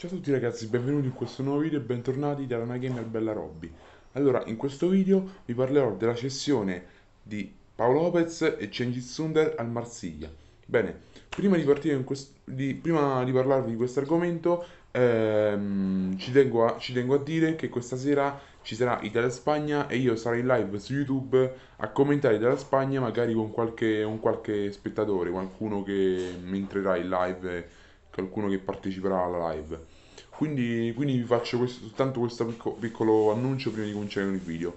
Ciao a tutti ragazzi, benvenuti in questo nuovo video e bentornati da Rana Gamer Bella Robby. Allora, in questo video vi parlerò della cessione di Paolo Lopez e Cengiz Sunder al Marsiglia. Bene, prima di, di, prima di parlarvi di questo argomento, ehm, ci, tengo a, ci tengo a dire che questa sera ci sarà Italia-Spagna e io sarò in live su YouTube a commentare dalla Spagna, magari con qualche, con qualche spettatore, qualcuno che mi entrerà in live E- qualcuno che parteciperà alla live. Quindi, quindi vi faccio questo, soltanto questo picco, piccolo annuncio prima di cominciare con il video.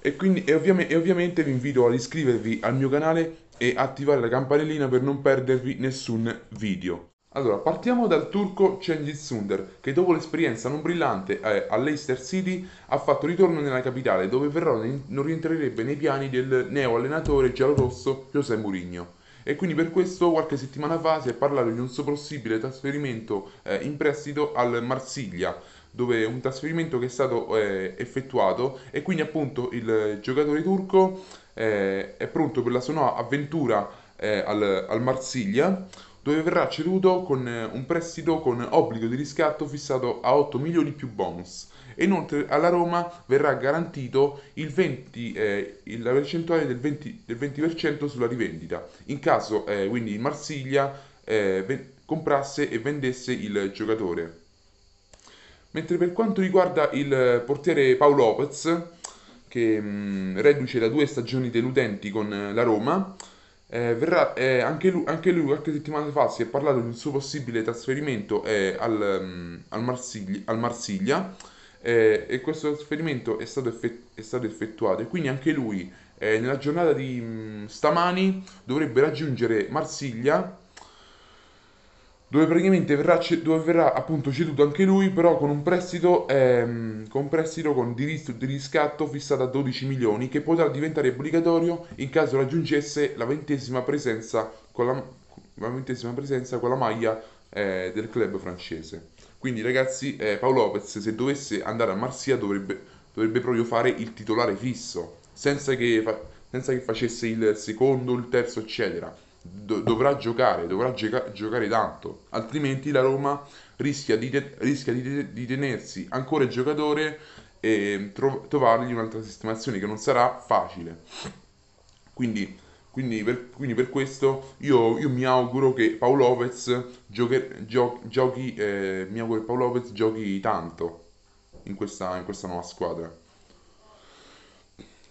E, quindi, e, ovviamente, e ovviamente vi invito ad iscrivervi al mio canale e attivare la campanellina per non perdervi nessun video. Allora, partiamo dal turco Cengiz Sunder, che dopo l'esperienza non brillante eh, all'Easter City ha fatto ritorno nella capitale, dove Verrone non rientrerebbe nei piani del neo allenatore giallorosso José Mourinho. E quindi per questo qualche settimana fa si è parlato di un suo possibile trasferimento eh, in prestito al Marsiglia, dove un trasferimento che è stato eh, effettuato e quindi appunto il giocatore turco eh, è pronto per la sua nuova avventura eh, al, al Marsiglia dove verrà ceduto con eh, un prestito con obbligo di riscatto fissato a 8 milioni più bonus e inoltre alla Roma verrà garantito 20, eh, la percentuale del 20%, del 20 sulla rivendita, in caso eh, quindi il Marsiglia eh, comprasse e vendesse il giocatore. Mentre per quanto riguarda il portiere Paolo Lopez, che mh, mm, reduce da due stagioni deludenti con la Roma, eh, verrà, eh, anche, lui, anche, lui, qualche settimana fa si è parlato di un suo possibile trasferimento eh, al, mm, al, Marsigli, al Marsiglia eh, e questo trasferimento è stato, effett- è stato effettuato e quindi anche lui eh, nella giornata di mh, mm, stamani dovrebbe raggiungere Marsiglia dove praticamente verrà, dove verrà, appunto ceduto anche lui, però con un prestito, ehm, con, prestito con diritto di riscatto fissato a 12 milioni, che potrà diventare obbligatorio in caso raggiungesse la ventesima presenza con la, la, ventesima presenza con la maglia eh, del club francese. Quindi ragazzi, eh, Paolo Lopez se dovesse andare a Marsiglia dovrebbe, dovrebbe proprio fare il titolare fisso, senza che, fa, senza che facesse il secondo, il terzo, eccetera. Do, dovrà giocare, dovrà gioca, giocare tanto, altrimenti la Roma rischia di, te, rischia di, di tenersi ancora il giocatore e tro, trovargli un'altra sistemazione che non sarà facile. Quindi quindi per, quindi per questo io, io, mi auguro che Paolo Lopez giochi, giochi eh, mi auguro che Paolo Lopez giochi tanto in questa, in questa nuova squadra.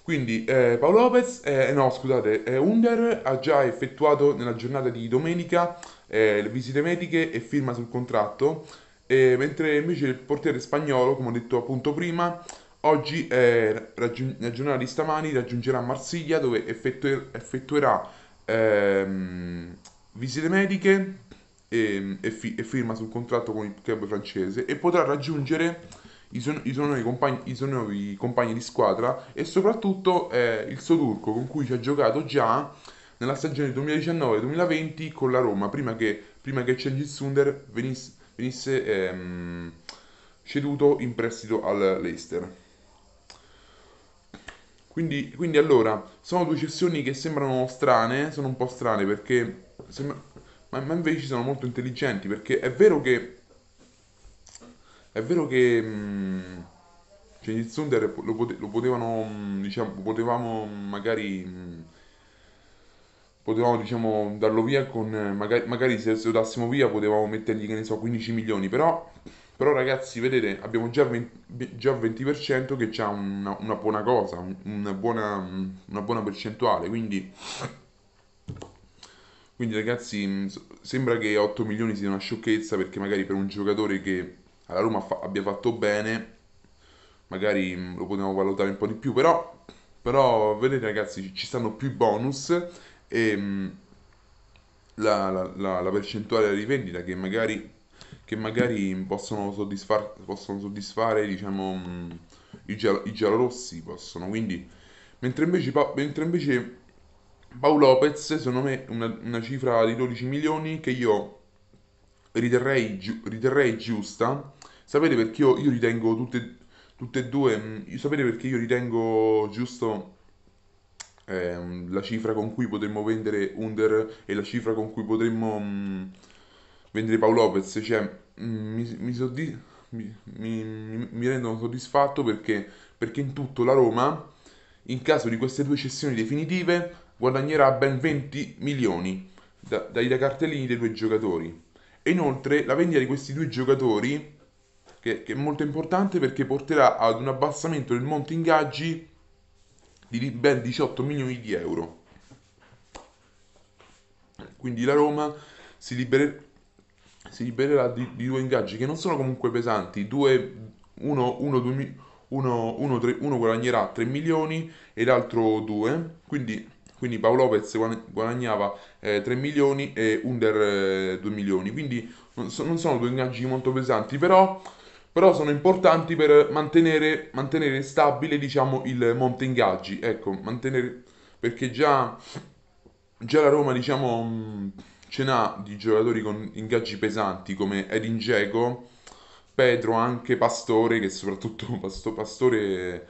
Quindi eh, Paolo Lopez, eh, no scusate, eh, Under ha già effettuato nella giornata di domenica eh, le visite mediche e firma sul contratto, eh, mentre invece il portiere spagnolo, come ho detto appunto prima, Oggi eh, raggiung- nella giornata di stamani raggiungerà Marsiglia dove effettuer- effettuerà ehm, visite mediche e, ehm, e, fi- e, firma sul contratto con il club francese e potrà raggiungere i, son- i, suoi, nuovi compagni- i suoi nuovi compagni di squadra e soprattutto eh, il suo turco con cui ci ha giocato già nella stagione 2019-2020 con la Roma prima che, prima che Sunder venisse, venisse ehm, ceduto in prestito all'Ester. Quindi, quindi allora, sono due cessioni che sembrano strane, sono un po' strane perché... sembra- ma, ma invece sono molto intelligenti perché è vero che... È vero che... mh, mm, cioè il Zunder lo, pote- lo potevano, mh, mm, diciamo, potevamo magari... mh, mm, potevamo diciamo darlo via con magari, magari se se lo dassimo via potevamo mettergli che ne so 15 milioni però però ragazzi, vedete, abbiamo già, 20, già 20% che ha una, una, buona cosa, una buona, una buona percentuale, quindi... Quindi ragazzi, mm, sembra che 8 milioni sia una sciocchezza perché magari per un giocatore che alla Roma fa, abbia fatto bene, magari mm, lo potevamo valutare un po' di più, però, però vedete ragazzi, ci stanno più bonus e mm, la, la, la, la percentuale di vendita che magari che magari possono, soddisfar, possono soddisfare diciamo, mh, mm, i, gial, i giallorossi, possono, quindi... Mentre invece, pa- mentre invece Paolo Lopez, secondo me, una, una cifra di 12 milioni che io riterrei, gi- riterrei giusta. Sapete perché io, io ritengo tutte, tutte, e due, mh, mm, sapete perché io ritengo giusto eh, la cifra con cui potremmo vendere Under e la cifra con cui potremmo mh, mm, vendere Paolo Lopez? Cioè, mi, mi, soddisf- mi, mi rendono soddisfatto perché, perché in tutto la Roma, in caso di queste due cessioni definitive, guadagnerà ben 20 milioni da, dai cartellini dei due giocatori. E inoltre la vendita di questi due giocatori, che, che, è molto importante perché porterà ad un abbassamento del monte ingaggi di ben 18 milioni di euro. Quindi la Roma si, libererà si libererà di, di due ingaggi che non sono comunque pesanti, due, uno, uno, due, uno, uno, tre, uno guadagnerà 3 milioni e l'altro 2, quindi quindi Paolo Lopez guadagnava eh, 3 milioni e Under eh, 2 milioni, quindi non, so, non, sono due ingaggi molto pesanti, però, però sono importanti per mantenere, mantenere, stabile diciamo, il monte ingaggi, ecco, mantenere, perché già, già la Roma diciamo, ce n'ha di giocatori con ingaggi pesanti come Edin Dzeko, Pedro, anche Pastore, che soprattutto Pasto, Pastore,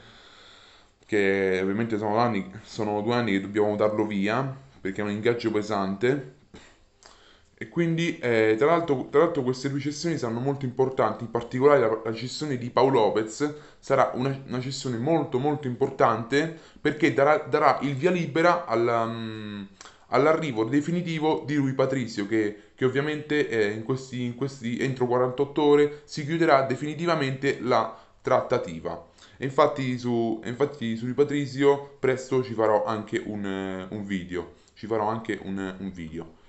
che ovviamente sono, anni, sono due anni che dobbiamo darlo via, perché è un ingaggio pesante. E quindi, eh, tra, l'altro, tra, l'altro, queste due cessioni saranno molto importanti, in particolare la, la cessione di Paolo Lopez sarà una, una, cessione molto molto importante perché darà, darà il via libera alla... Mm, all'arrivo definitivo di Rui Patrizio che, che ovviamente eh, in questi, in questi, entro 48 ore si chiuderà definitivamente la trattativa. E infatti su, infatti su Rui Patrizio presto ci farò anche un, un video. Ci farò anche un, un video.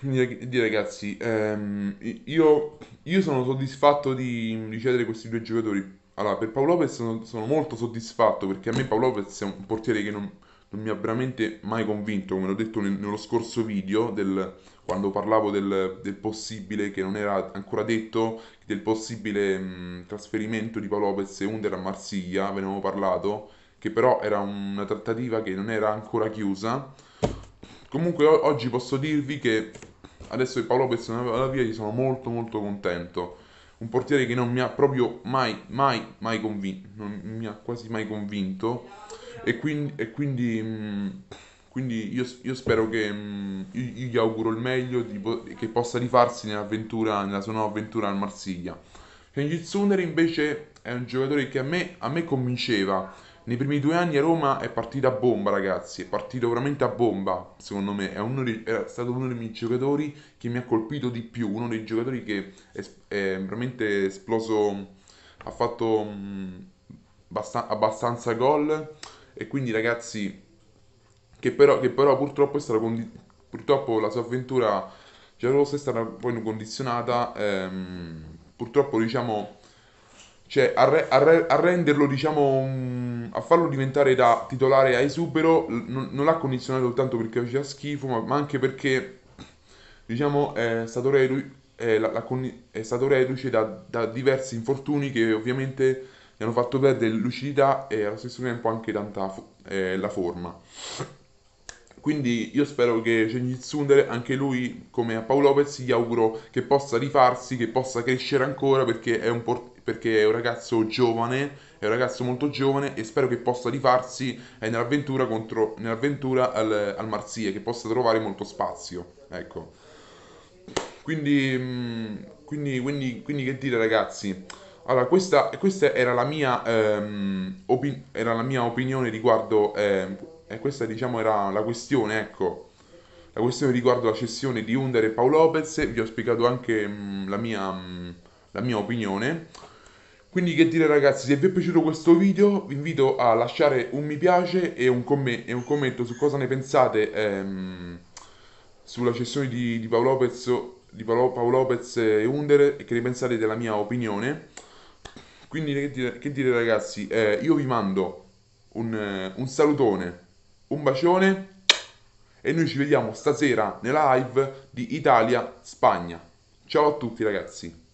Quindi ragazzi, ehm, io, io, sono soddisfatto di, di cedere questi due giocatori. Allora, per Paolo Lopez sono, sono molto soddisfatto perché a me Paolo Lopez è un portiere che non, non mi ha veramente mai convinto, come l'ho detto nel, nello scorso video, del, quando parlavo del, del, possibile che non era ancora detto, del possibile mh, trasferimento di Paolo Lopez e Under a Marsiglia, ve ne avevo parlato, che però era una trattativa che non era ancora chiusa. Comunque o- oggi posso dirvi che adesso che Paolo Lopez non aveva la via, io sono molto molto contento. Un portiere che non mi ha proprio mai, mai, mai convinto, non mi ha quasi mai convinto e quindi, e quindi, mh, quindi io, io, spero che mh, mm, io, io, gli auguro il meglio tipo, che possa rifarsi nell'avventura, nella sua nuova avventura al Marsiglia. Kenji Tsuner invece è un giocatore che a me, a me convinceva. Nei primi due anni a Roma è partito a bomba, ragazzi. È partito veramente a bomba. Secondo me dei, era stato uno dei miei giocatori che mi ha colpito di più. Uno dei giocatori che è, è veramente esploso. Ha fatto mh, mm, abbastanza gol e quindi ragazzi che però, che però purtroppo è stata condi- purtroppo la sua avventura giallorossa è stata poi condizionata ehm, purtroppo diciamo cioè a, re- a, re- a renderlo diciamo um, a farlo diventare da titolare a esubero non, non l'ha condizionato soltanto perché faceva schifo ma, ma anche perché diciamo è stato reduce, è, la, la, è stato reduce da, da diversi infortuni che ovviamente gli hanno fatto perdere lucidità e allo stesso tempo anche tanta eh, la forma. Quindi io spero che Cengiz Sundere, anche lui, come a Paolo Lopez, gli auguro che possa rifarsi, che possa crescere ancora perché è un, port- perché è un ragazzo giovane, è un ragazzo molto giovane e spero che possa rifarsi eh, nell'avventura, contro, nell'avventura al, al Marsia, che possa trovare molto spazio. Ecco. Quindi, mm, quindi, quindi, quindi che dire ragazzi? Allora, questa, questa era, la mia, ehm, opin- era, la mia, opinione riguardo, ehm, questa diciamo era la questione, ecco, la questione riguardo la cessione di Under e Paolo Lopez, vi ho spiegato anche mh, mm, la, mia, mh, mm, la mia opinione. Quindi che dire ragazzi, se vi è piaciuto questo video vi invito a lasciare un mi piace e un, comm- e un commento su cosa ne pensate ehm, sulla cessione di, di Paolo Lopez di Paolo, Lopez e Under e che ne pensate della mia opinione. Quindi che dire, che dire ragazzi, eh, io vi mando un, un salutone, un bacione e noi ci vediamo stasera nella live di Italia-Spagna. Ciao a tutti ragazzi!